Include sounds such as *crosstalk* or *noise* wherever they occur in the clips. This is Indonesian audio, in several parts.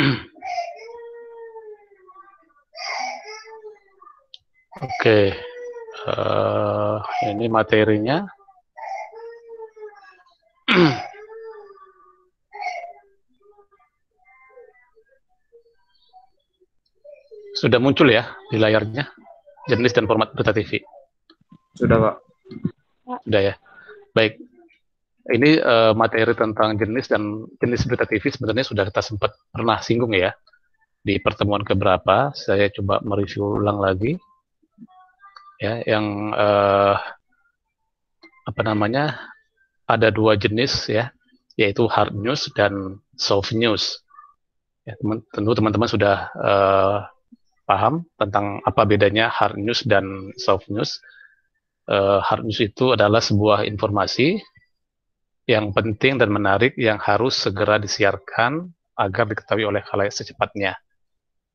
Oke, okay. uh, eh, ini materinya. Sudah muncul ya di layarnya jenis dan format berita TV. Sudah pak. Sudah ya. Baik, ini uh, materi tentang jenis dan jenis berita TV sebenarnya sudah kita sempat pernah singgung ya di pertemuan keberapa. Saya coba mereview ulang lagi. Ya, yang uh, apa namanya ada dua jenis ya, yaitu hard news dan soft news. Ya, teman, tentu teman-teman sudah uh, paham tentang apa bedanya hard news dan soft news. Uh, hard news itu adalah sebuah informasi yang penting dan menarik yang harus segera disiarkan agar diketahui oleh khalayak secepatnya.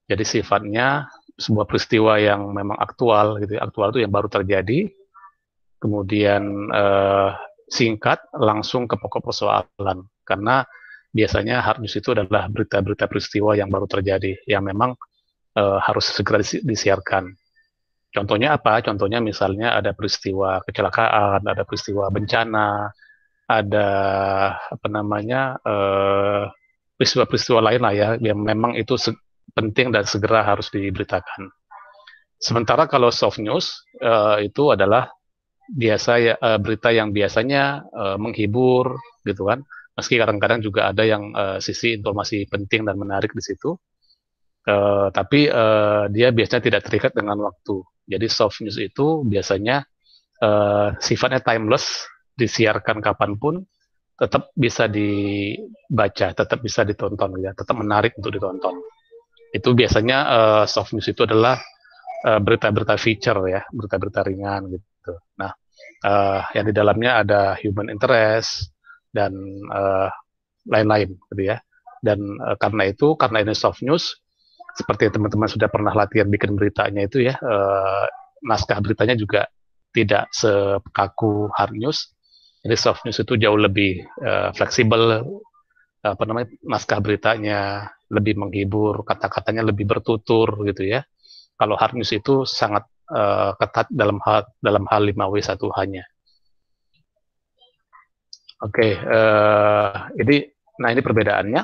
Jadi sifatnya sebuah peristiwa yang memang aktual, gitu. Ya, aktual itu yang baru terjadi, kemudian eh, singkat langsung ke pokok persoalan. Karena biasanya hard news itu adalah berita-berita peristiwa yang baru terjadi, yang memang eh, harus segera disi disiarkan. Contohnya apa? Contohnya misalnya ada peristiwa kecelakaan, ada peristiwa bencana, ada apa namanya eh, peristiwa-peristiwa lain lah ya yang memang itu penting dan segera harus diberitakan. Sementara kalau soft news uh, itu adalah biasa ya uh, berita yang biasanya uh, menghibur gitu kan. Meski kadang-kadang juga ada yang uh, sisi informasi penting dan menarik di situ. Uh, tapi uh, dia biasanya tidak terikat dengan waktu. Jadi soft news itu biasanya uh, sifatnya timeless disiarkan kapanpun tetap bisa dibaca, tetap bisa ditonton ya, tetap menarik untuk ditonton. Itu biasanya uh, soft news itu adalah berita eh, berita-berita feature ya, berita-berita ringan gitu. Nah, uh, yang di dalamnya ada human interest dan uh, lain-lain gitu ya. Dan uh, karena itu, karena ini soft news, seperti teman-teman sudah pernah latihan bikin beritanya itu ya, uh, naskah beritanya juga tidak sekaku hard news, jadi soft news itu jauh lebih uh, fleksibel, apa namanya naskah beritanya lebih menghibur, kata-katanya lebih bertutur gitu ya. Kalau hard news itu sangat uh, ketat dalam hal dalam hal 5 w 1 h Oke, okay, uh, eh, nah ini perbedaannya.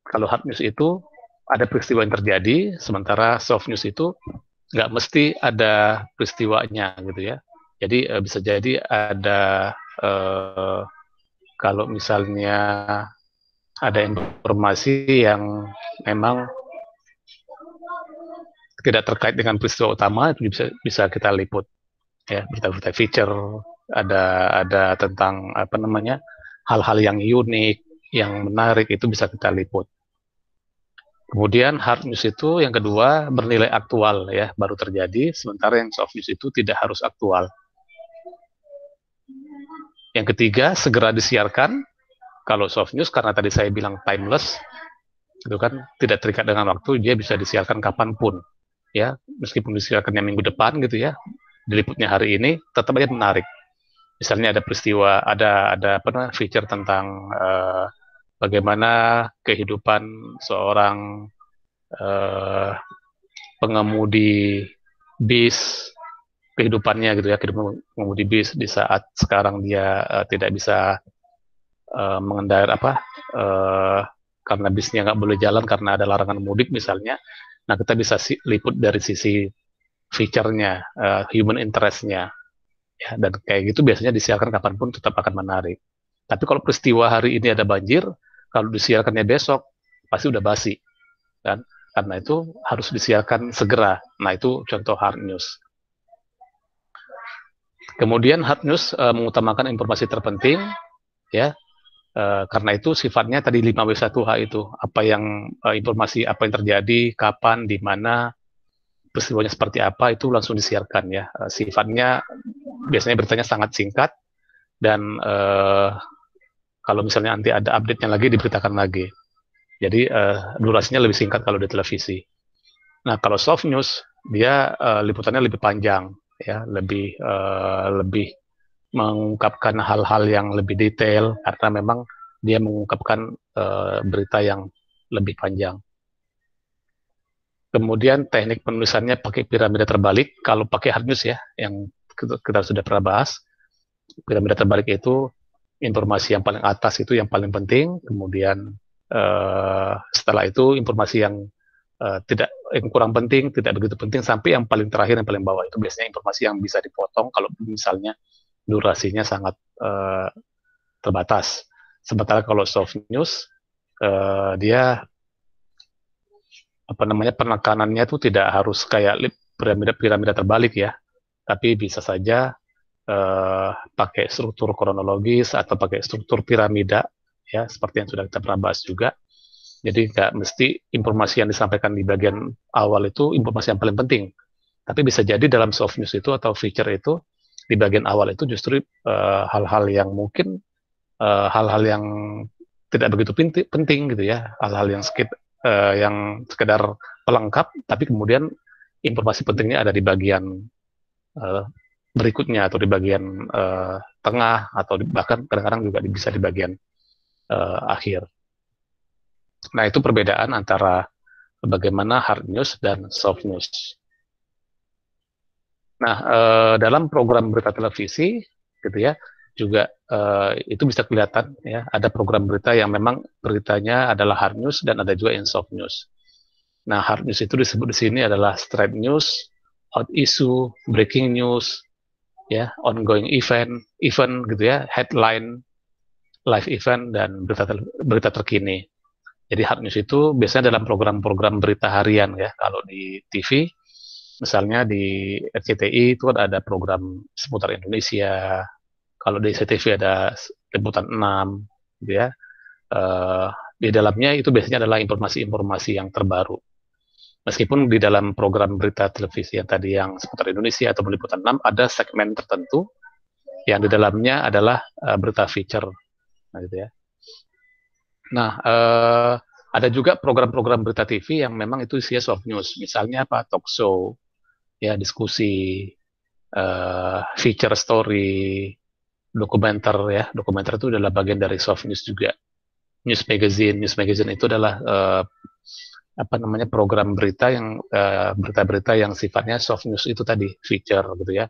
Kalau hard news itu ada peristiwa yang terjadi, sementara soft news itu nggak mesti ada peristiwanya gitu ya. Jadi uh, bisa jadi ada eh, kalau misalnya ada informasi yang memang tidak terkait dengan peristiwa utama itu bisa bisa kita liput ya berita-berita feature ada ada tentang apa namanya hal-hal yang unik yang menarik itu bisa kita liput Kemudian hard news itu yang kedua bernilai aktual ya, baru terjadi, sementara yang soft news itu tidak harus aktual. Yang ketiga, segera disiarkan. Kalau soft news, karena tadi saya bilang timeless, itu kan tidak terikat dengan waktu, dia bisa disiarkan kapanpun. Ya, meskipun disiarkannya minggu depan gitu ya, diliputnya hari ini, tetap aja menarik. Misalnya ada peristiwa, ada ada apa namanya feature tentang uh, bagaimana kehidupan seorang uh, pengemudi bis kehidupannya gitu ya kehidupan pengemudi bis di saat sekarang dia uh, tidak bisa uh, eh, mengendar apa uh, karena bisnya nggak boleh jalan karena ada larangan mudik misalnya nah kita bisa si liput dari sisi fiturnya uh, human interestnya ya dan kayak gitu biasanya disiarkan kapanpun tetap akan menarik tapi kalau peristiwa hari ini ada banjir kalau disiarkannya besok pasti udah basi kan karena itu harus disiarkan segera nah itu contoh hard news Kemudian hard news uh, mengutamakan informasi terpenting, ya. Uh, karena itu sifatnya tadi 5W1H itu apa yang uh, informasi apa yang terjadi, kapan, di mana, peristiwanya seperti apa itu langsung disiarkan ya. Uh, sifatnya biasanya bertanya sangat singkat dan uh, kalau misalnya nanti ada update-nya lagi diberitakan lagi. Jadi uh, durasinya lebih singkat kalau di televisi. Nah kalau soft news dia uh, liputannya lebih panjang ya lebih uh, lebih mengungkapkan hal-hal yang lebih detail karena memang dia mengungkapkan uh, berita yang lebih panjang. Kemudian teknik penulisannya pakai piramida terbalik. Kalau pakai hard news ya, yang kita sudah pernah bahas, piramida terbalik itu informasi yang paling atas itu yang paling penting. Kemudian uh, setelah itu informasi yang Eh, tidak yang kurang penting, tidak begitu penting sampai yang paling terakhir yang paling bawah itu biasanya informasi yang bisa dipotong kalau misalnya durasinya sangat uh, terbatas. Sementara kalau soft news uh, dia apa namanya penekanannya itu tidak harus kayak piramida piramida terbalik ya, tapi bisa saja uh, pakai struktur kronologis atau pakai struktur piramida ya seperti yang sudah kita pernah bahas juga jadi nggak mesti informasi yang disampaikan di bagian awal itu informasi yang paling penting. Tapi bisa jadi dalam soft news itu atau feature itu di bagian awal itu justru eh, hal-hal uh, yang mungkin eh, hal-hal uh, yang tidak begitu penting, penting gitu ya, hal-hal yang sedikit uh, eh, yang sekedar pelengkap, tapi kemudian informasi pentingnya ada di bagian uh, berikutnya atau di bagian uh, tengah atau di, bahkan kadang-kadang juga bisa di bagian uh, akhir. Nah, itu perbedaan antara bagaimana hard news dan soft news. Nah, eh, dalam program berita televisi, gitu ya, juga eh, itu bisa kelihatan ya, ada program berita yang memang beritanya adalah hard news dan ada juga yang soft news. Nah, hard news itu disebut di sini adalah straight news, hot issue, breaking news, ya, ongoing event, event gitu ya, headline, live event dan berita ter berita terkini. Jadi hard news itu biasanya dalam program-program berita harian ya. Kalau di TV, misalnya di RCTI itu kan ada program seputar Indonesia. Kalau di CTV ada liputan 6, gitu ya. Uh, di dalamnya itu biasanya adalah informasi-informasi yang terbaru. Meskipun di dalam program berita televisi yang tadi yang seputar Indonesia atau liputan 6 ada segmen tertentu yang di dalamnya adalah uh, berita feature, nah, gitu ya. Nah, eh, ada juga program-program berita TV yang memang itu isinya soft news. Misalnya apa? Talk show, ya diskusi, eh, feature story, dokumenter ya. Dokumenter itu adalah bagian dari soft news juga. News magazine, news magazine itu adalah eh, apa namanya program berita yang berita eh, berita-berita yang sifatnya soft news itu tadi feature gitu ya.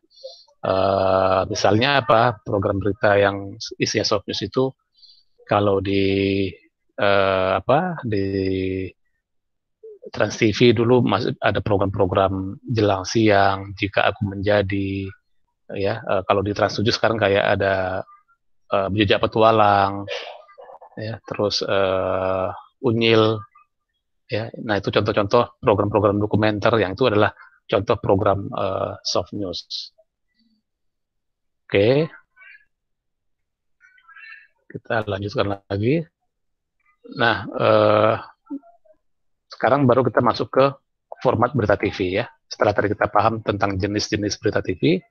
Uh, misalnya apa program berita yang isinya soft news itu kalau di uh, apa di Trans TV dulu masih ada program-program jelang siang jika aku menjadi ya uh, kalau di Trans 7 sekarang kayak ada uh, jejak petualang ya terus uh, unyil ya nah itu contoh-contoh program-program dokumenter yang itu adalah contoh program uh, soft news oke kita lanjutkan lagi Nah, eh, sekarang baru kita masuk ke format berita TV ya. Setelah tadi kita paham tentang jenis-jenis berita TV,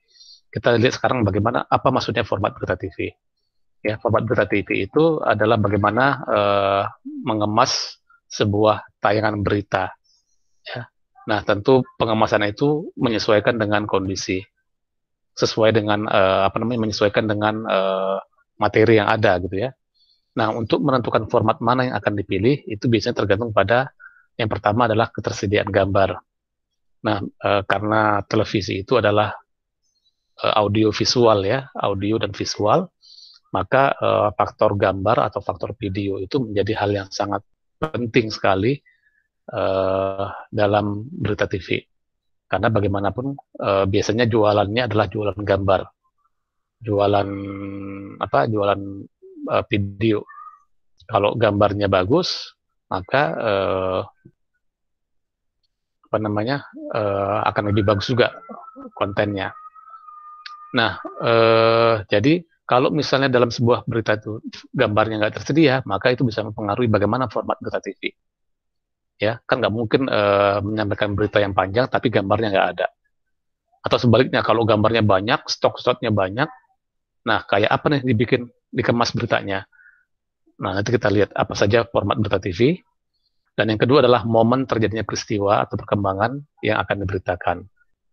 kita lihat sekarang bagaimana apa maksudnya format berita TV. Ya, format berita TV itu adalah bagaimana eh, mengemas sebuah tayangan berita. Ya. Nah, tentu pengemasan itu menyesuaikan dengan kondisi, sesuai dengan eh, apa namanya menyesuaikan dengan eh, materi yang ada gitu ya. Nah, untuk menentukan format mana yang akan dipilih, itu biasanya tergantung pada yang pertama adalah ketersediaan gambar. Nah, e, karena televisi itu adalah e, audio visual ya, audio dan visual, maka e, faktor gambar atau faktor video itu menjadi hal yang sangat penting sekali e, dalam berita TV. Karena bagaimanapun e, biasanya jualannya adalah jualan gambar. Jualan apa? Jualan uh, video. Kalau gambarnya bagus, maka uh, apa namanya uh, akan lebih bagus juga kontennya. Nah, uh, jadi kalau misalnya dalam sebuah berita itu gambarnya nggak tersedia, maka itu bisa mempengaruhi bagaimana format berita TV. Ya, kan nggak mungkin uh, menyampaikan berita yang panjang tapi gambarnya nggak ada. Atau sebaliknya, kalau gambarnya banyak, stok-stoknya banyak, nah kayak apa nih dibikin dikemas beritanya. Nah, nanti kita lihat apa saja format berita TV. Dan yang kedua adalah momen terjadinya peristiwa atau perkembangan yang akan diberitakan.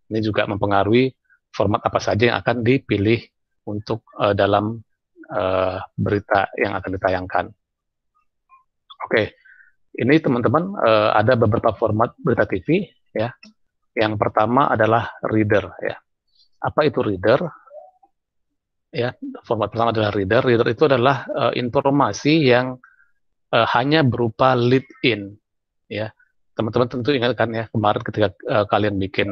Ini juga mempengaruhi format apa saja yang akan dipilih untuk uh, dalam uh, berita yang akan ditayangkan. Oke, okay. ini teman-teman uh, ada beberapa format berita TV ya. Yang pertama adalah reader ya. Apa itu reader? ya format pertama adalah reader reader itu adalah uh, informasi yang uh, hanya berupa lead in ya teman-teman tentu ingat kan ya kemarin ketika uh, kalian bikin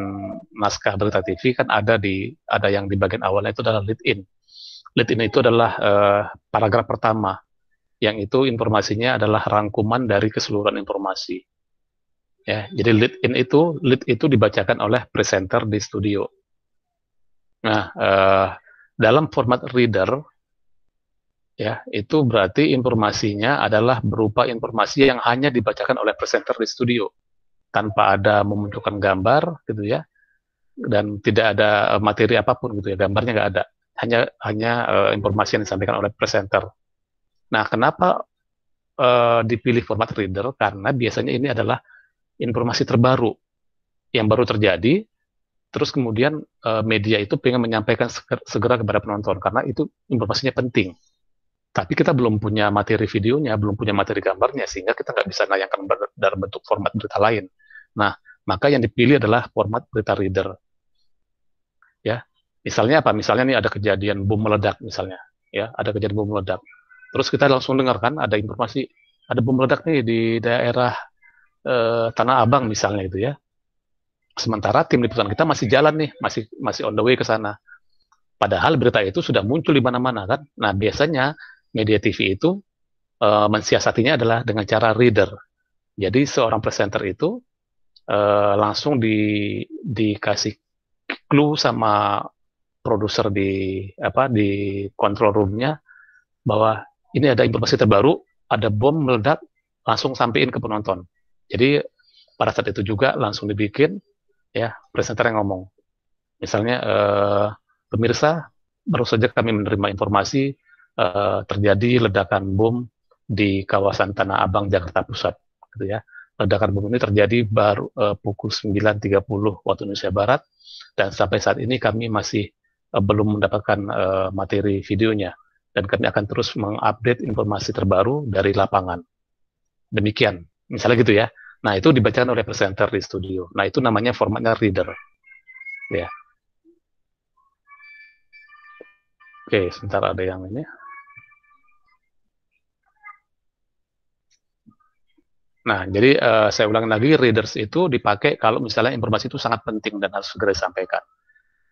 naskah berita TV kan ada di ada yang di bagian awalnya itu adalah lead in lead in itu adalah uh, paragraf pertama yang itu informasinya adalah rangkuman dari keseluruhan informasi ya jadi lead in itu lead itu dibacakan oleh presenter di studio nah uh, dalam format reader ya itu berarti informasinya adalah berupa informasi yang hanya dibacakan oleh presenter di studio tanpa ada memunculkan gambar gitu ya dan tidak ada eh, materi apapun gitu ya gambarnya nggak ada hanya hanya uh, informasi yang disampaikan oleh presenter nah kenapa uh, dipilih format reader karena biasanya ini adalah informasi terbaru yang baru terjadi terus kemudian uh, media itu pengen menyampaikan segera, kepada penonton karena itu informasinya penting. Tapi kita belum punya materi videonya, belum punya materi gambarnya, sehingga kita nggak bisa nayangkan dalam bentuk format berita lain. Nah, maka yang dipilih adalah format berita reader. Ya, misalnya apa? Misalnya nih ada kejadian bom meledak misalnya, ya ada kejadian bom meledak. Terus kita langsung dengarkan ada informasi ada bom meledak nih di daerah eh, Tanah Abang misalnya itu ya Sementara tim liputan kita masih jalan nih, masih masih on the way ke sana. Padahal berita itu sudah muncul di mana-mana kan. Nah biasanya media TV itu e, mensiasatinya adalah dengan cara reader. Jadi seorang presenter itu e, langsung di dikasih clue sama produser di apa di control roomnya bahwa ini ada informasi terbaru, ada bom meledak, langsung sampein ke penonton. Jadi pada saat itu juga langsung dibikin ya presenter yang ngomong. Misalnya eh, pemirsa baru saja kami menerima informasi eh, terjadi ledakan bom di kawasan Tanah Abang Jakarta Pusat gitu ya. Ledakan bom ini terjadi baru eh, pukul 9.30 waktu Indonesia Barat dan sampai saat ini kami masih eh, belum mendapatkan eh, materi videonya dan kami akan terus mengupdate informasi terbaru dari lapangan. Demikian, misalnya gitu ya. Nah, itu dibacakan oleh presenter di studio. Nah, itu namanya formatnya reader. Ya. Oke, sebentar ada yang ini. Nah, jadi uh, saya ulang lagi, readers itu dipakai kalau misalnya informasi itu sangat penting dan harus segera disampaikan.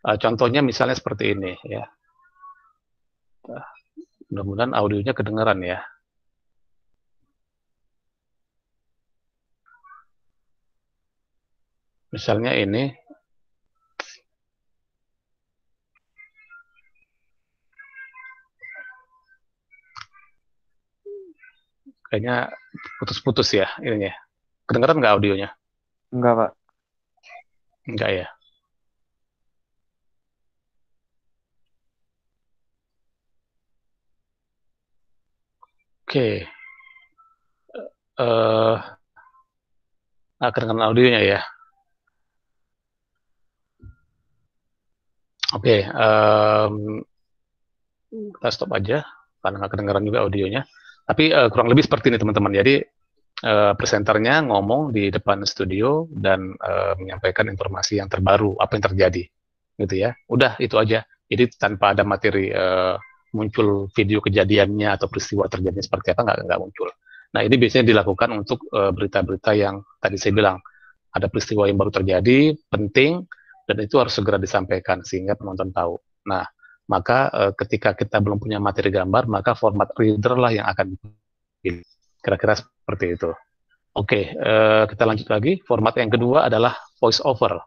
Uh, contohnya misalnya seperti ini, ya. Mudah-mudahan audionya kedengeran ya. Misalnya ini kayaknya putus-putus ya ininya. Kedengaran nggak audionya? Enggak, Pak. Enggak ya. Oke. Okay. Uh, akan audionya ya. Oke, okay, um, kita stop aja karena nggak kedengaran juga audionya. Tapi uh, kurang lebih seperti ini teman-teman. Jadi uh, presenternya ngomong di depan studio dan uh, menyampaikan informasi yang terbaru apa yang terjadi, gitu ya. Udah itu aja. Jadi tanpa ada materi uh, muncul video kejadiannya atau peristiwa terjadinya seperti apa nggak nggak muncul. Nah ini biasanya dilakukan untuk berita-berita uh, berita -berita yang tadi saya bilang ada peristiwa yang baru terjadi penting dan itu harus segera disampaikan sehingga penonton tahu. Nah, maka e, ketika kita belum punya materi gambar, maka format reader lah yang akan dipilih. Kira-kira seperti itu. Oke, e, kita lanjut lagi. Format yang kedua adalah voice over.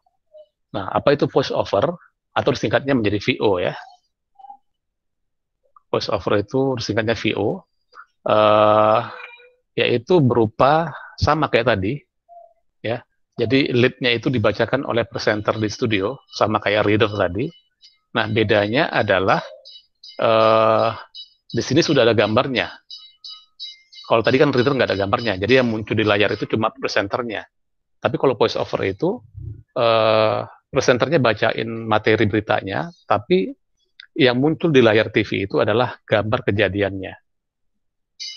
Nah, apa itu voice over? Atau singkatnya menjadi VO ya. Voice over itu singkatnya VO, e, eh, yaitu berupa sama kayak tadi, ya jadi leadnya itu dibacakan oleh presenter di studio, sama kayak reader tadi. Nah bedanya adalah uh, di sini sudah ada gambarnya. Kalau tadi kan reader nggak ada gambarnya, jadi yang muncul di layar itu cuma presenternya. Tapi kalau voice over itu uh, presenternya bacain materi beritanya, tapi yang muncul di layar TV itu adalah gambar kejadiannya.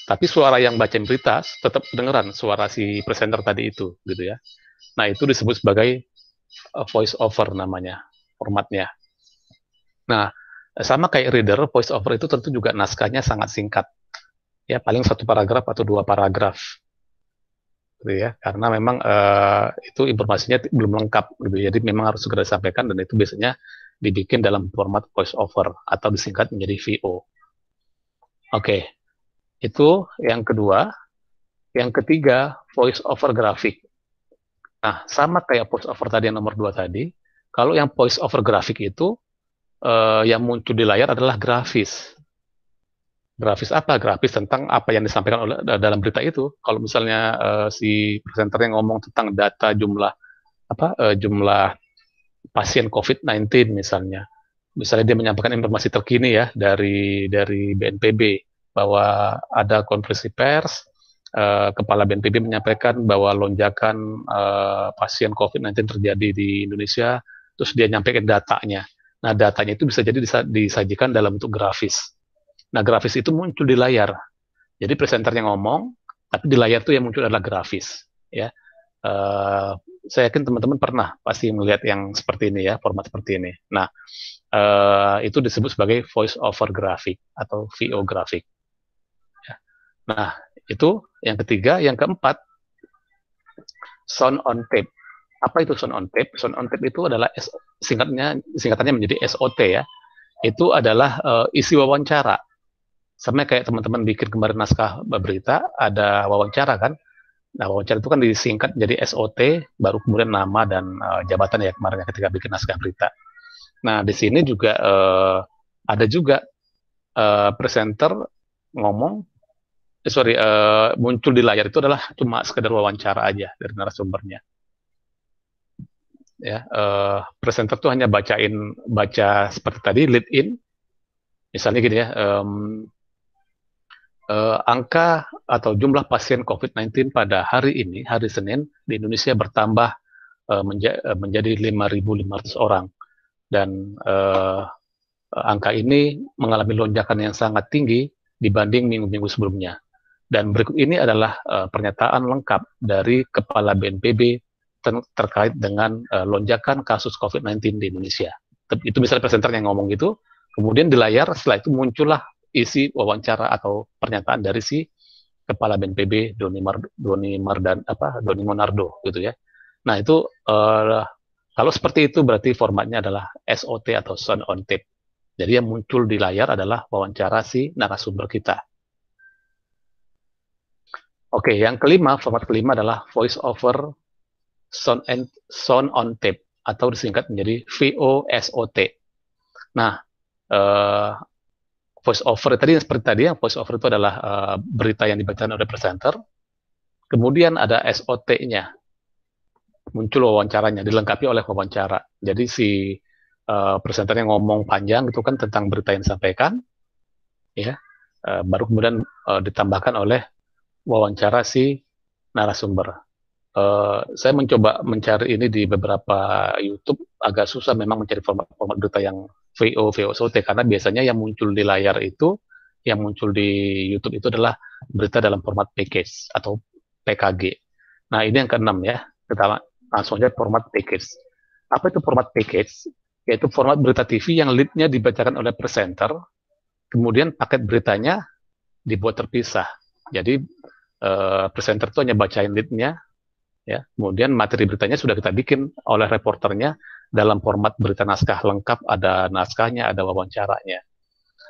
Tapi suara yang bacain berita tetap kedengeran suara si presenter tadi itu, gitu ya. Nah, itu disebut sebagai eh, voice over namanya, formatnya. Nah, eh, sama kayak reader, voice over itu tentu juga naskahnya sangat singkat. Ya, paling satu paragraf atau dua paragraf. Gitu ya, karena memang uh, itu informasinya belum lengkap gitu. Jadi memang harus segera disampaikan dan itu biasanya dibikin dalam format voice over atau disingkat menjadi VO. Oke. Okay. Itu yang kedua. Yang ketiga, voice over grafik. Nah, sama kayak post over tadi yang nomor dua tadi, kalau yang post over grafik itu eh, yang muncul di layar adalah grafis. Grafis apa? Grafis tentang apa yang disampaikan oleh dalam berita itu. Kalau misalnya eh, si presenter yang ngomong tentang data jumlah apa eh, jumlah pasien COVID-19 misalnya. Misalnya dia menyampaikan informasi terkini ya dari dari BNPB bahwa ada konferensi pers Eh, Kepala BNPB menyampaikan bahwa lonjakan uh, pasien COVID-19 terjadi di Indonesia, terus dia nyampaikan datanya. Nah, datanya itu bisa jadi disajikan dalam bentuk grafis. Nah, grafis itu muncul di layar. Jadi presenternya ngomong, tapi di layar itu yang muncul adalah grafis. Ya, uh, saya yakin teman-teman pernah pasti melihat yang seperti ini ya, format seperti ini. Nah, uh, itu disebut sebagai voice over graphic atau VO graphic. Ya. Nah, itu yang ketiga, yang keempat sound on tape. Apa itu sound on tape? Sound on tape itu adalah singkatnya singkatannya menjadi SOT ya. Itu adalah uh, isi wawancara. Sama kayak teman-teman bikin kemarin naskah berita ada wawancara kan. Nah, wawancara itu kan disingkat jadi SOT, baru kemudian nama dan uh, jabatan ya kemarin ya ketika bikin naskah berita. Nah, di sini juga uh, ada juga uh, presenter ngomong eh, sorry uh, muncul di layar itu adalah cuma sekedar wawancara aja dari narasumbernya ya uh, presenter tuh hanya bacain baca seperti tadi lead in misalnya gini ya um, uh, angka atau jumlah pasien COVID-19 pada hari ini hari Senin di Indonesia bertambah uh, menja menjadi 5.500 orang dan uh, angka ini mengalami lonjakan yang sangat tinggi dibanding minggu-minggu sebelumnya dan berikut ini adalah uh, pernyataan lengkap dari Kepala BNPB ter- terkait dengan uh, lonjakan kasus COVID-19 di Indonesia. Itu misalnya presenter yang ngomong gitu, kemudian di layar setelah itu muncullah isi wawancara atau pernyataan dari si Kepala BNPB Doni Mar Doni Mardan apa Doni Monardo gitu ya. Nah itu uh, kalau seperti itu berarti formatnya adalah SOT atau sound on tape. Jadi yang muncul di layar adalah wawancara si narasumber kita. Oke, okay, yang kelima, format kelima adalah voice over sound and sound on tape atau disingkat menjadi VOSOT. Nah, uh, voice over tadi seperti tadi yang voice over itu adalah uh, berita yang dibacakan oleh presenter. Kemudian ada SOT-nya. Muncul wawancaranya, dilengkapi oleh wawancara. Jadi si uh, presenternya ngomong panjang itu kan tentang berita yang disampaikan ya. Uh, baru kemudian uh, ditambahkan oleh wawancara si narasumber. Uh, saya mencoba mencari ini di beberapa YouTube agak susah memang mencari format-format berita yang VO, SOT karena biasanya yang muncul di layar itu yang muncul di YouTube itu adalah berita dalam format package atau PKG. Nah ini yang keenam ya kita langsung aja format package. Apa itu format package? Yaitu format berita TV yang leadnya dibacakan oleh presenter, kemudian paket beritanya dibuat terpisah. Jadi uh, presenter itu hanya bacain leadnya, ya. Kemudian materi beritanya sudah kita bikin oleh reporternya dalam format berita naskah lengkap, ada naskahnya, ada wawancaranya.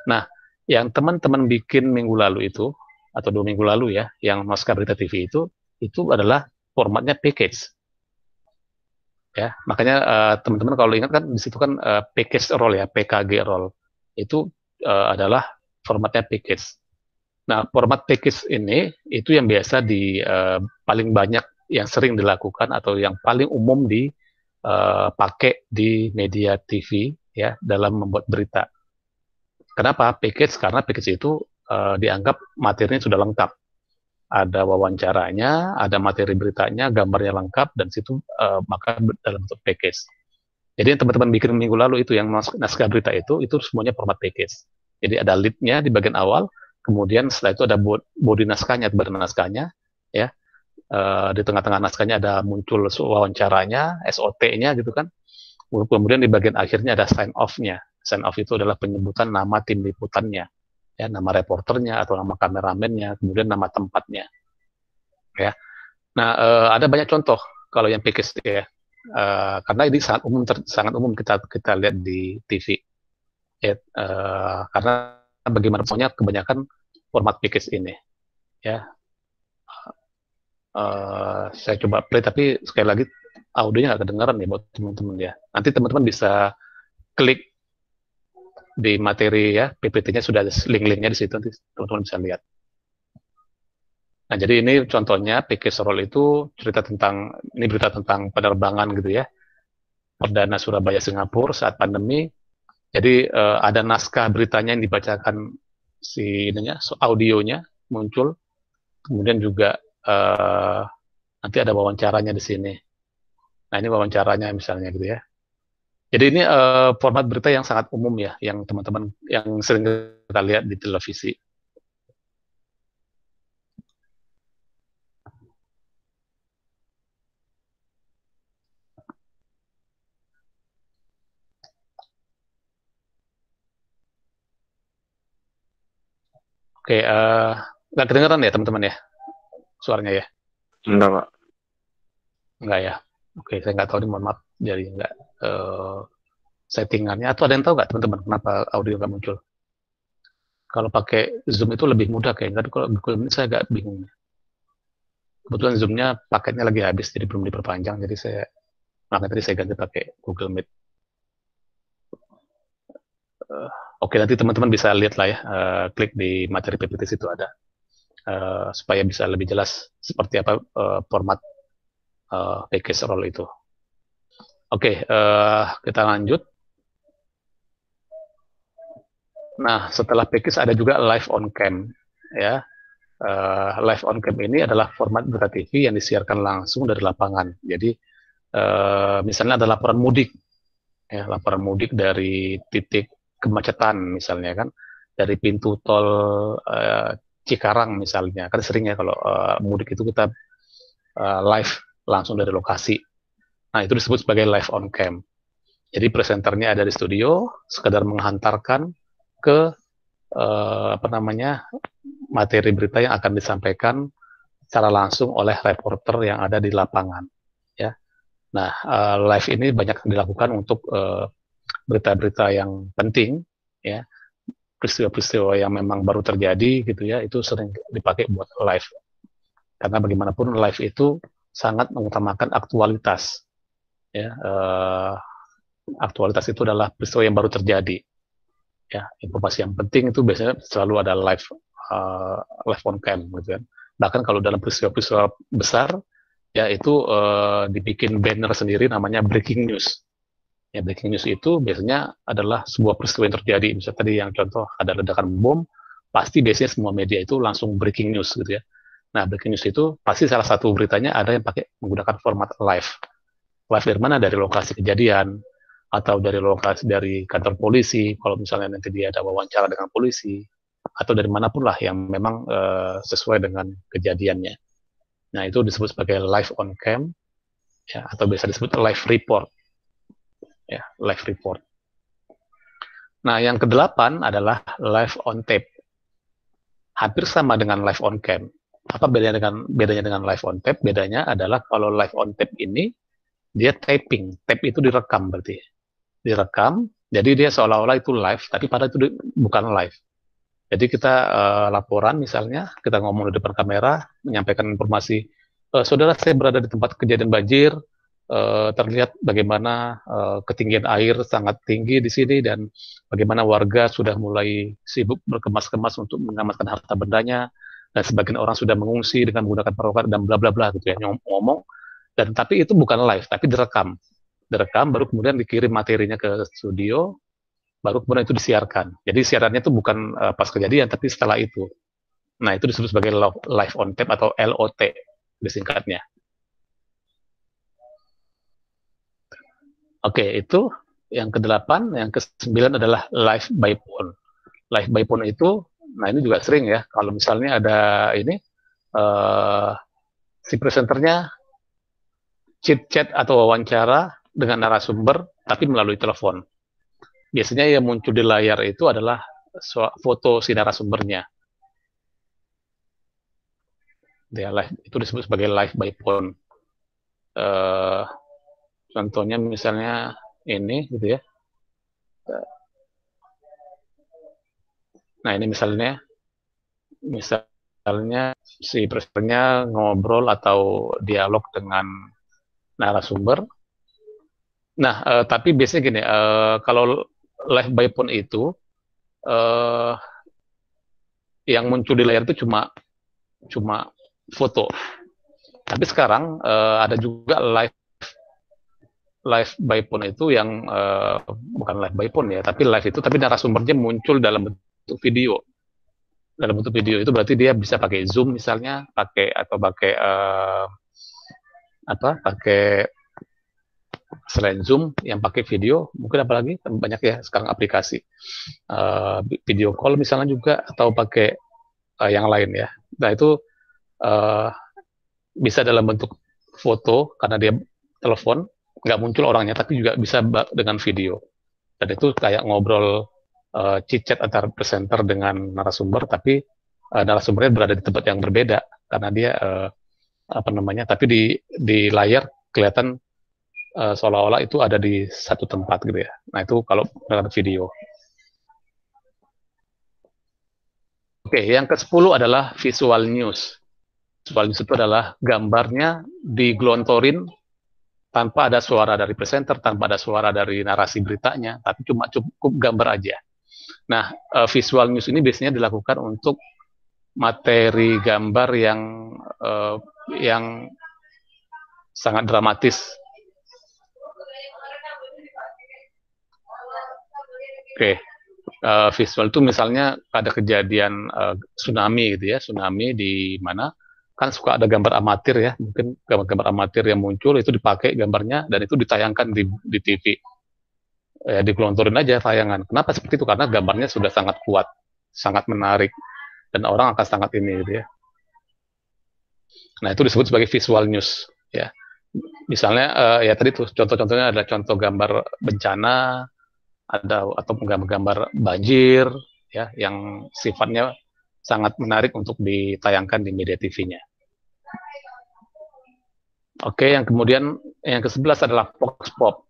Nah, yang teman-teman bikin minggu lalu itu atau dua minggu lalu ya, yang naskah berita TV itu itu adalah formatnya package. Ya, makanya teman eh, teman-teman kalau ingat kan di situ kan uh, package roll ya, PKG roll itu uh, adalah formatnya package. Nah, format package ini itu yang biasa di uh, paling banyak yang sering dilakukan atau yang paling umum dipakai eh, di media TV ya dalam membuat berita. Kenapa package? Karena package itu uh, dianggap materinya sudah lengkap. Ada wawancaranya, ada materi beritanya, gambarnya lengkap dan situ uh, maka dalam bentuk package. Jadi yang teman-teman bikin minggu lalu itu yang naskah berita itu itu semuanya format package. Jadi ada leadnya di bagian awal, kemudian setelah itu ada body naskahnya, naskahnya, ya. Uh, di tengah-tengah naskahnya ada muncul wawancaranya, SOT-nya gitu kan. Kemudian di bagian akhirnya ada sign off-nya. Sign off itu adalah penyebutan nama tim liputannya, ya, nama reporternya atau nama kameramennya, kemudian nama tempatnya, ya. Nah, uh, ada banyak contoh kalau yang pikir ya. Uh, karena ini sangat umum ter, sangat umum kita kita lihat di TV ya, uh, karena bagaimanapun kebanyakan format pikis ini. Ya, uh, saya coba play tapi sekali lagi audionya nggak kedengaran nih buat teman-teman ya. Nanti teman-teman bisa klik di materi ya, PPT-nya sudah ada link-linknya di situ nanti teman-teman bisa lihat. Nah, jadi ini contohnya pikis roll itu cerita tentang ini berita tentang penerbangan gitu ya. Perdana Surabaya Singapura saat pandemi. Jadi uh, ada naskah beritanya yang dibacakan si ininya audionya muncul kemudian juga uh, nanti ada wawancaranya di sini nah ini wawancaranya misalnya gitu ya jadi ini uh, format berita yang sangat umum ya yang teman-teman yang sering kita lihat di televisi Oke, uh, nggak kedengeran ya teman-teman ya suaranya ya? Enggak, Pak. Enggak ya? Oke, saya nggak tahu nih, mohon maaf jadi nggak uh, settingannya. Atau ada yang tahu nggak teman-teman kenapa audio nggak muncul? Kalau pakai Zoom itu lebih mudah kayaknya, tapi kalau Google Meet saya agak bingung. Kebetulan Zoom-nya paketnya lagi habis, jadi belum diperpanjang, jadi saya makanya tadi saya ganti pakai Google Meet. Uh, Oke, nanti teman-teman bisa lihat lah ya, uh, klik di materi PPT situ ada, uh, supaya bisa lebih jelas seperti apa uh, format uh, package role itu. Oke, uh, kita lanjut. Nah, setelah package ada juga live on cam, ya. Uh, live on cam ini adalah format berita TV yang disiarkan langsung dari lapangan. Jadi, uh, misalnya ada laporan mudik, ya, laporan mudik dari titik kemacetan misalnya kan dari pintu tol uh, Cikarang misalnya kan sering ya kalau uh, mudik itu kita uh, live langsung dari lokasi. Nah itu disebut sebagai live on cam. Jadi presenternya ada di studio, sekedar menghantarkan ke uh, apa namanya materi berita yang akan disampaikan secara langsung oleh reporter yang ada di lapangan. Ya, nah uh, live ini banyak dilakukan untuk uh, berita-berita yang penting ya peristiwa-peristiwa yang memang baru terjadi gitu ya itu sering dipakai buat live karena bagaimanapun live itu sangat mengutamakan aktualitas ya eh, aktualitas itu adalah peristiwa yang baru terjadi ya informasi yang penting itu biasanya selalu ada live uh, live on cam gitu kan bahkan kalau dalam peristiwa-peristiwa besar ya itu uh, dibikin banner sendiri namanya breaking news Ya, breaking news itu biasanya adalah sebuah peristiwa yang terjadi. Misalnya tadi yang contoh ada ledakan bom, pasti biasanya semua media itu langsung breaking news gitu ya. Nah, breaking news itu pasti salah satu beritanya ada yang pakai menggunakan format live. Live dari mana? Dari lokasi kejadian, atau dari lokasi dari kantor polisi, kalau misalnya nanti dia ada wawancara dengan polisi, atau dari manapun lah yang memang e, sesuai dengan kejadiannya. Nah, itu disebut sebagai live on cam, ya, atau biasa disebut live report ya, live report. Nah, yang kedelapan adalah live on tape. Hampir sama dengan live on cam. Apa bedanya dengan bedanya dengan live on tape? Bedanya adalah kalau live on tape ini dia taping. Tape itu direkam berarti. Direkam, jadi dia seolah-olah itu live, tapi pada itu bukan live. Jadi kita uh, laporan misalnya, kita ngomong di depan kamera, menyampaikan informasi, e, saudara saya berada di tempat kejadian banjir, uh, terlihat bagaimana uh, ketinggian air sangat tinggi di sini dan bagaimana warga sudah mulai sibuk berkemas-kemas untuk mengamankan harta bendanya dan sebagian orang sudah mengungsi dengan menggunakan perokat dan bla bla bla gitu ya ngomong dan tapi itu bukan live tapi direkam direkam baru kemudian dikirim materinya ke studio baru kemudian itu disiarkan jadi siarannya itu bukan uh, pas kejadian tapi setelah itu nah itu disebut sebagai live on tape atau LOT disingkatnya Oke, okay, itu yang ke kedelapan, yang ke kesembilan adalah live by phone. Live by phone itu, nah ini juga sering ya, kalau misalnya ada ini, uh, si presenternya chit-chat atau wawancara dengan narasumber, tapi melalui telepon. Biasanya yang muncul di layar itu adalah foto si narasumbernya. Ya, live, itu disebut sebagai live by phone. Uh, Contohnya misalnya ini gitu ya. Nah ini misalnya, misalnya si presidennya ngobrol atau dialog dengan narasumber. Nah eh, tapi biasanya gini, eh, kalau live by phone itu eh, yang muncul di layar itu cuma cuma foto. Tapi sekarang eh, ada juga live live by phone itu yang uh, bukan live by phone ya, tapi live itu tapi narasumbernya muncul dalam bentuk video. Dalam bentuk video itu berarti dia bisa pakai Zoom misalnya, pakai atau pakai uh, apa? pakai selain Zoom yang pakai video, mungkin apalagi banyak ya sekarang aplikasi uh, video call misalnya juga atau pakai uh, yang lain ya. Nah, itu uh, bisa dalam bentuk foto karena dia telepon nggak muncul orangnya tapi juga bisa dengan video dan itu kayak ngobrol uh, eh, cicet antar presenter dengan narasumber tapi uh, narasumbernya berada di tempat yang berbeda karena dia uh, apa namanya tapi di di layar kelihatan uh, seolah-olah itu ada di satu tempat gitu ya nah itu kalau dengan video oke yang ke 10 adalah visual news visual news itu adalah gambarnya diglontorin tanpa ada suara dari presenter, tanpa ada suara dari narasi beritanya, tapi cuma cukup gambar aja. Nah, uh, visual news ini biasanya dilakukan untuk materi gambar yang uh, yang sangat dramatis. Oke, okay. uh, eh, visual itu misalnya ada kejadian uh, tsunami gitu ya, tsunami di mana kan suka ada gambar amatir ya, mungkin gambar-gambar amatir yang muncul itu dipakai gambarnya dan itu ditayangkan di, di TV. Ya, dikelonturin aja tayangan. Kenapa seperti itu? Karena gambarnya sudah sangat kuat, sangat menarik, dan orang akan sangat ini gitu ya. Nah itu disebut sebagai visual news ya. Misalnya uh, ya tadi tuh contoh-contohnya ada contoh gambar bencana, ada atau gambar-gambar banjir ya yang sifatnya sangat menarik untuk ditayangkan di media TV-nya. Oke, yang kemudian yang ke-11 adalah Vox Pop.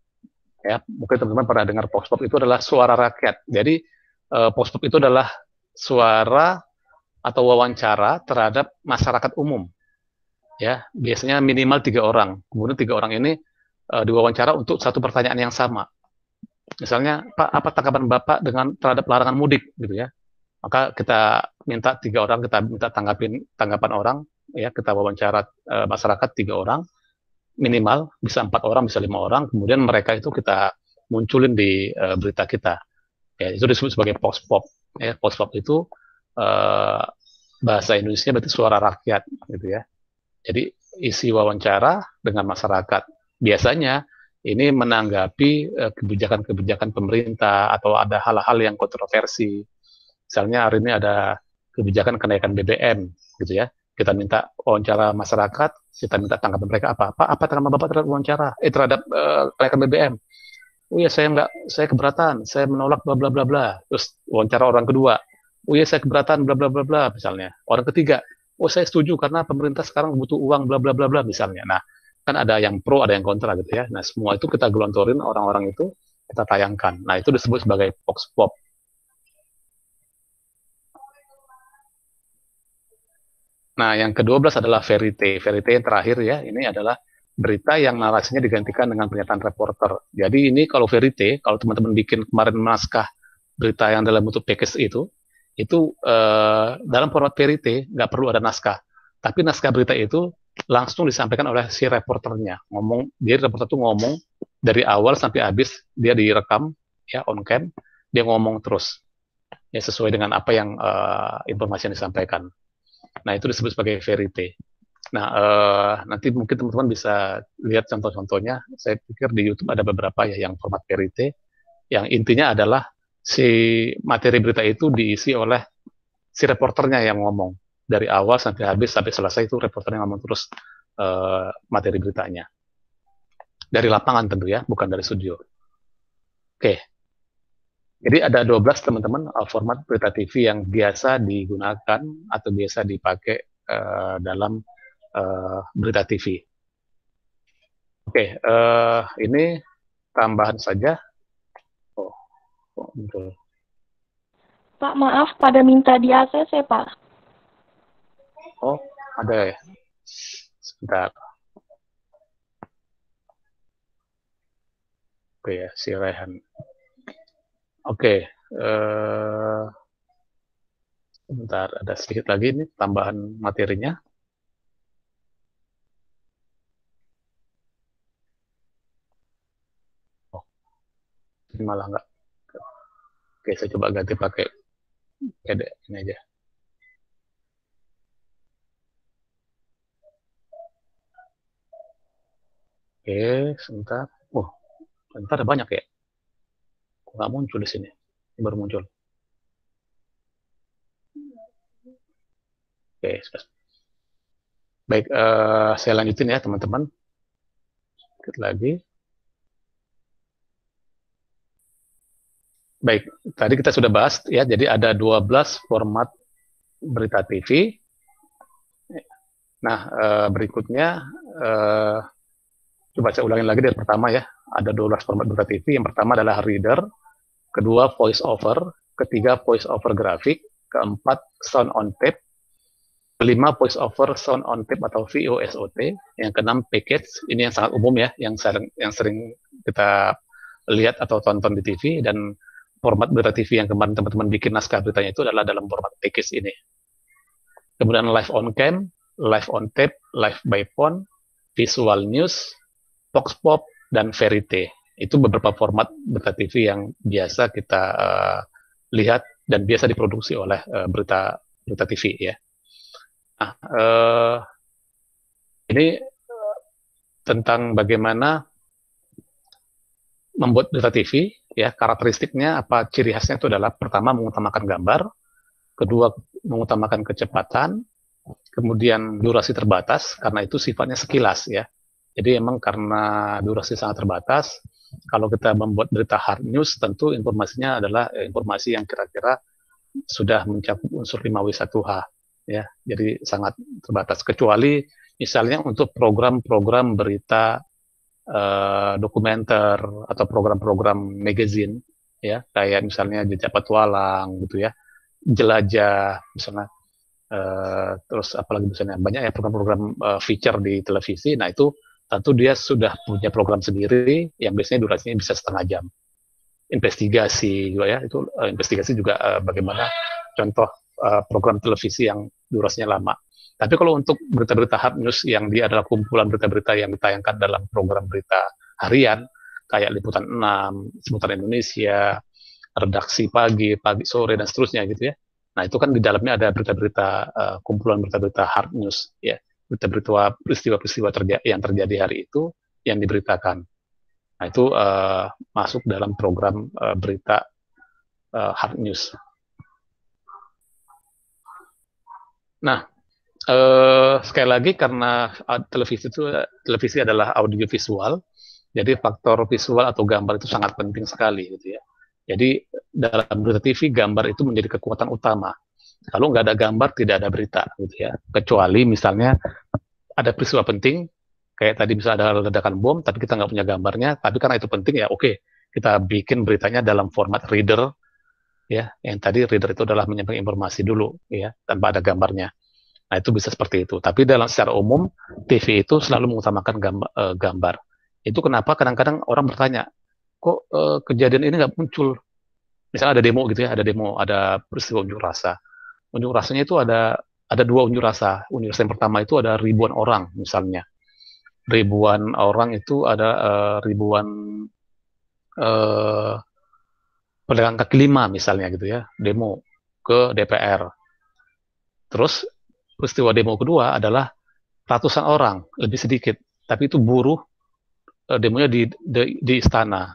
Ya, mungkin teman-teman pernah dengar Vox Pop itu adalah suara rakyat. Jadi eh, Vox Pop itu adalah suara atau wawancara terhadap masyarakat umum. Ya, biasanya minimal tiga orang. Kemudian tiga orang ini eh, diwawancara untuk satu pertanyaan yang sama. Misalnya, Pak, apa tanggapan Bapak dengan terhadap larangan mudik gitu ya? Maka kita minta tiga orang kita minta tanggapin tanggapan orang ya kita wawancara uh, masyarakat tiga orang minimal bisa empat orang bisa lima orang kemudian mereka itu kita munculin di uh, berita kita ya itu disebut sebagai post pop ya post pop itu uh, bahasa Indonesia berarti suara rakyat gitu ya jadi isi wawancara dengan masyarakat biasanya ini menanggapi kebijakan-kebijakan kebijakan -kebijakan pemerintah atau ada hal-hal yang kontroversi misalnya hari ini ada kebijakan kenaikan BBM gitu ya kita minta wawancara masyarakat, kita minta tanggapan mereka apa apa, apa tanggapan bapak terhadap wawancara, eh terhadap uh, kenaikan BBM. Oh iya saya nggak, saya keberatan, saya menolak bla bla bla bla. Terus wawancara orang kedua, oh iya saya keberatan bla bla bla bla misalnya. Orang ketiga, oh saya setuju karena pemerintah sekarang butuh uang bla bla bla bla misalnya. Nah kan ada yang pro ada yang kontra gitu ya. Nah semua itu kita gelontorin orang-orang itu kita tayangkan. Nah itu disebut sebagai box pop Nah, yang ke-12 adalah verite. Verite yang terakhir ya, ini adalah berita yang narasinya digantikan dengan pernyataan reporter. Jadi ini kalau verite, kalau teman-teman bikin kemarin naskah berita yang dalam bentuk package itu, itu eh, dalam format verite nggak perlu ada naskah. Tapi naskah berita itu langsung disampaikan oleh si reporternya. Ngomong, dia reporter itu ngomong dari awal sampai habis, dia direkam ya on cam, dia ngomong terus. Ya sesuai dengan apa yang eh, informasi yang disampaikan. Nah, itu disebut sebagai verite. Nah, uh, nanti mungkin teman-teman bisa lihat contoh-contohnya. Saya pikir di YouTube ada beberapa ya yang format verite, yang intinya adalah si materi berita itu diisi oleh si reporternya yang ngomong. Dari awal sampai habis, sampai selesai itu reporternya ngomong terus uh, materi beritanya. Dari lapangan tentu ya, bukan dari studio. Oke, okay. Jadi ada 12 teman-teman format berita TV yang biasa digunakan atau biasa dipakai uh, dalam uh, eh, berita TV. Oke, okay, uh, eh, ini tambahan saja. Oh, oh Pak, maaf, pada minta di ACC, ya, Pak. Oh, ada ya? Sebentar. Oke ya, si Oke, uh, bentar ada sedikit lagi ini tambahan materinya. Oh, ini malah nggak. Oke, saya coba ganti pakai ini aja. Oke, sebentar. Oh, sebentar banyak ya nggak muncul di sini ini baru muncul oke okay. baik uh, saya lanjutin ya teman-teman sedikit lagi baik tadi kita sudah bahas ya jadi ada 12 format berita TV nah uh, berikutnya uh, coba saya ulangin lagi dari pertama ya. Ada 12 format berita TV. Yang pertama adalah reader kedua voice over, ketiga voice over grafik, keempat sound on tape, kelima voice over sound on tape atau VOSOT, yang keenam package, ini yang sangat umum ya, yang sering, yang sering kita lihat atau tonton di TV dan format berita TV yang kemarin teman-teman bikin naskah beritanya itu adalah dalam format package ini. Kemudian live on cam, live on tape, live by phone, visual news, Fox Pop, dan Verite. Itu beberapa format berita TV yang biasa kita uh, lihat dan biasa diproduksi oleh uh, berita berita TV ya. Nah, uh, ini tentang bagaimana membuat berita TV ya karakteristiknya apa ciri khasnya itu adalah pertama mengutamakan gambar, kedua mengutamakan kecepatan, kemudian durasi terbatas karena itu sifatnya sekilas ya. Jadi emang karena durasi sangat terbatas, kalau kita membuat berita hard news, tentu informasinya adalah eh, informasi yang kira-kira sudah mencakup unsur 5W1H. Ya, jadi sangat terbatas. Kecuali misalnya untuk program-program berita eh, dokumenter atau program-program magazine, ya kayak misalnya jejak petualang gitu ya, jelajah misalnya eh, terus apalagi misalnya banyak ya program-program eh, feature di televisi nah itu tentu dia sudah punya program sendiri yang biasanya durasinya bisa setengah jam. Investigasi juga ya, itu uh, investigasi juga uh, bagaimana contoh uh, program televisi yang durasinya lama. Tapi kalau untuk berita-berita hard news yang dia adalah kumpulan berita-berita yang ditayangkan dalam program berita harian, kayak Liputan 6, Seputar Indonesia, Redaksi Pagi, Pagi Sore, dan seterusnya gitu ya. Nah itu kan di dalamnya ada berita-berita, uh, kumpulan berita-berita hard news ya berita-berita peristiwa-peristiwa terja yang terjadi hari itu yang diberitakan. Nah itu uh, masuk dalam program uh, berita uh, hard news. Nah uh, sekali lagi karena televisi itu televisi adalah audio visual, jadi faktor visual atau gambar itu sangat penting sekali gitu ya. Jadi dalam berita TV gambar itu menjadi kekuatan utama kalau nggak ada gambar, tidak ada berita, gitu ya. Kecuali misalnya ada peristiwa penting, kayak tadi bisa ada ledakan bom, tapi kita nggak punya gambarnya, tapi karena itu penting ya, oke, okay, kita bikin beritanya dalam format reader, ya. Yang tadi reader itu adalah menyampaikan informasi dulu, ya, tanpa ada gambarnya. Nah itu bisa seperti itu. Tapi dalam secara umum, TV itu selalu mengutamakan eh, gambar. Itu kenapa kadang-kadang orang bertanya, kok eh, kejadian ini nggak muncul? Misalnya ada demo gitu ya, ada demo, ada peristiwa unjuk rasa unjuk rasanya itu ada ada dua unjuk rasa. Unjuk rasa yang pertama itu ada ribuan orang misalnya. Ribuan orang itu ada uh, ribuan uh, pedagang kaki lima misalnya gitu ya, demo ke DPR. Terus peristiwa demo kedua adalah ratusan orang, lebih sedikit, tapi itu buruh uh, demonya di, di di istana.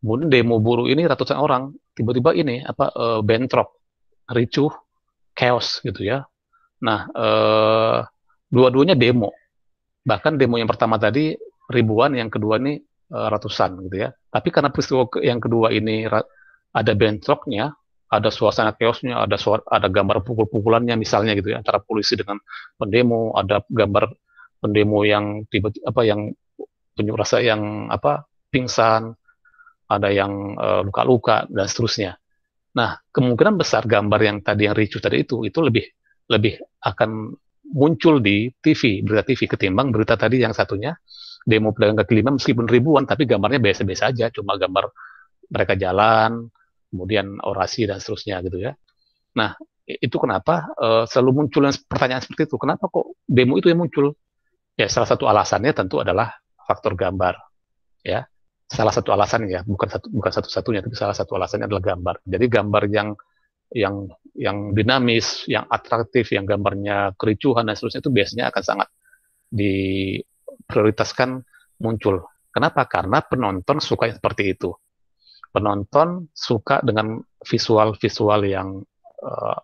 Kemudian demo buruh ini ratusan orang, tiba-tiba ini apa uh, bentrok, ricuh chaos gitu ya. Nah, eh, dua-duanya demo. Bahkan demo yang pertama tadi ribuan, yang kedua ini eh, ratusan gitu ya. Tapi karena peristiwa yang kedua ini ada bentroknya, ada suasana chaosnya, ada suara, ada gambar pukul-pukulannya misalnya gitu ya antara polisi dengan pendemo, ada gambar pendemo yang tiba apa yang tunjuk rasa yang apa pingsan, ada yang uh, eh, luka -luka, dan seterusnya. Nah, kemungkinan besar gambar yang tadi yang ricu tadi itu itu lebih lebih akan muncul di TV, berita TV ketimbang berita tadi yang satunya demo pedagang kaki lima meskipun ribuan tapi gambarnya biasa-biasa aja, cuma gambar mereka jalan, kemudian orasi dan seterusnya gitu ya. Nah, itu kenapa uh, selalu muncul pertanyaan seperti itu. Kenapa kok demo itu yang muncul? Ya salah satu alasannya tentu adalah faktor gambar. Ya salah satu alasan ya bukan satu bukan satu satunya tapi salah satu alasannya adalah gambar jadi gambar yang yang yang dinamis yang atraktif yang gambarnya kericuhan dan seterusnya itu biasanya akan sangat diprioritaskan muncul kenapa karena penonton suka yang seperti itu penonton suka dengan visual visual yang uh,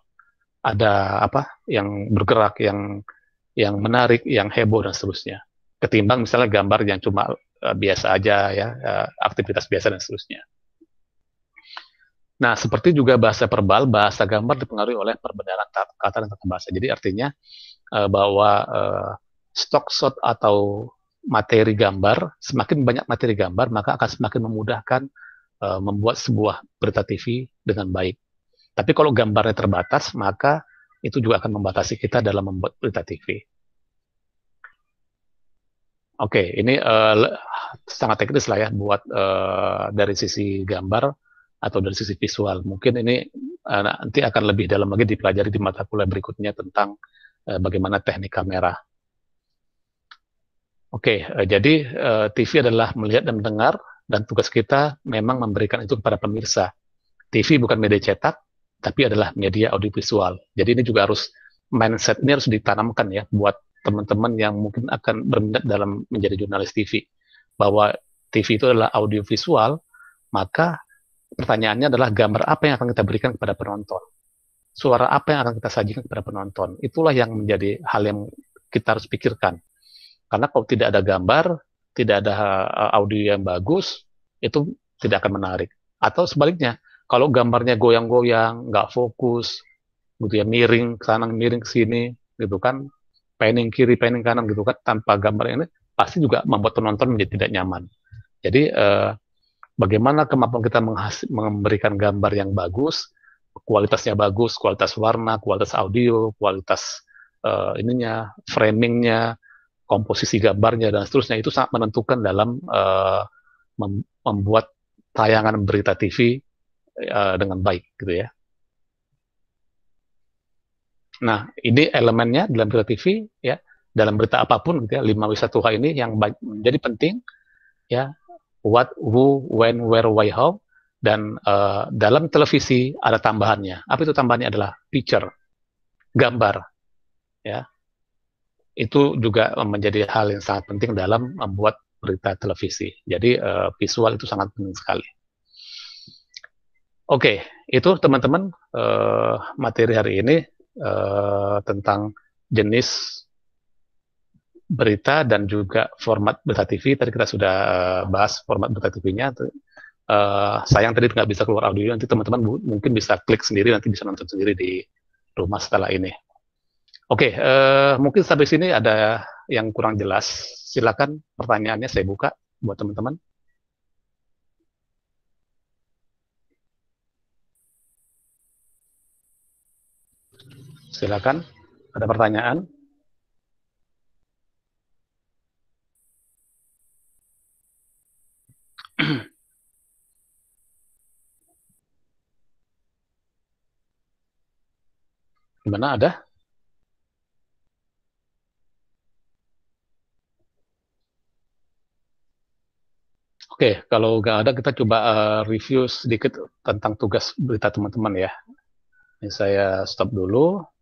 ada apa yang bergerak yang yang menarik yang heboh dan seterusnya ketimbang misalnya gambar yang cuma Eh, biasa aja ya, eh, aktivitas biasa dan seterusnya. Nah, seperti juga bahasa verbal, bahasa gambar dipengaruhi oleh perbedaan kata dan tata bahasa. Jadi artinya eh, bahwa uh, stock shot atau materi gambar, semakin banyak materi gambar, maka akan semakin memudahkan membuat sebuah berita TV dengan baik. Tapi kalau gambarnya terbatas, maka itu juga akan membatasi kita dalam membuat berita TV. Oke, okay, ini uh, sangat teknis lah ya buat uh, dari sisi gambar atau dari sisi visual. Mungkin ini uh, nanti akan lebih dalam lagi dipelajari di mata kuliah berikutnya tentang uh, bagaimana teknik kamera. Oke, okay, uh, jadi uh, TV adalah melihat dan mendengar dan tugas kita memang memberikan itu kepada pemirsa. TV bukan media cetak, tapi adalah media audiovisual. Jadi ini juga harus mindset ini harus ditanamkan ya buat teman-teman yang mungkin akan berminat dalam menjadi jurnalis TV bahwa TV itu adalah audio visual maka pertanyaannya adalah gambar apa yang akan kita berikan kepada penonton suara apa yang akan kita sajikan kepada penonton itulah yang menjadi hal yang kita harus pikirkan karena kalau tidak ada gambar tidak ada eh, audio yang bagus itu tidak akan menarik atau sebaliknya kalau gambarnya goyang-goyang nggak fokus gitu ya miring ke sana miring ke sini gitu kan panning kiri, panning kanan gitu kan tanpa gambar ini pasti juga membuat penonton menjadi tidak nyaman. Jadi eh, bagaimana kemampuan kita memberikan gambar yang bagus, kualitasnya bagus, kualitas warna, kualitas audio, kualitas eh, ininya, framingnya, komposisi gambarnya dan seterusnya itu sangat menentukan dalam eh, membuat tayangan berita TV eh, dengan baik gitu ya. Nah, ini elemennya dalam berita TV ya, dalam berita apapun gitu ya, lima wisata Tuhan ini yang menjadi penting ya, what, who, when, where, why, how dan uh, dalam televisi ada tambahannya. Apa itu tambahannya adalah picture, gambar. Ya. Itu juga menjadi hal yang sangat penting dalam membuat berita televisi. Jadi uh, visual itu sangat penting sekali. Oke, okay, itu teman-teman uh, materi hari ini uh, tentang jenis berita dan juga format berita TV. Tadi kita sudah eh, bahas format berita TV-nya. Uh, eh, sayang tadi nggak bisa keluar audio, nanti teman-teman mungkin bisa klik sendiri, nanti bisa nonton sendiri di rumah setelah ini. Oke, okay, uh, mungkin sampai sini ada yang kurang jelas. Silakan pertanyaannya saya buka buat teman-teman. Silakan, ada pertanyaan? *clears throat* Gimana ada? Oke, kalau nggak ada kita coba uh, review sedikit tentang tugas berita teman-teman ya. Ini saya stop dulu.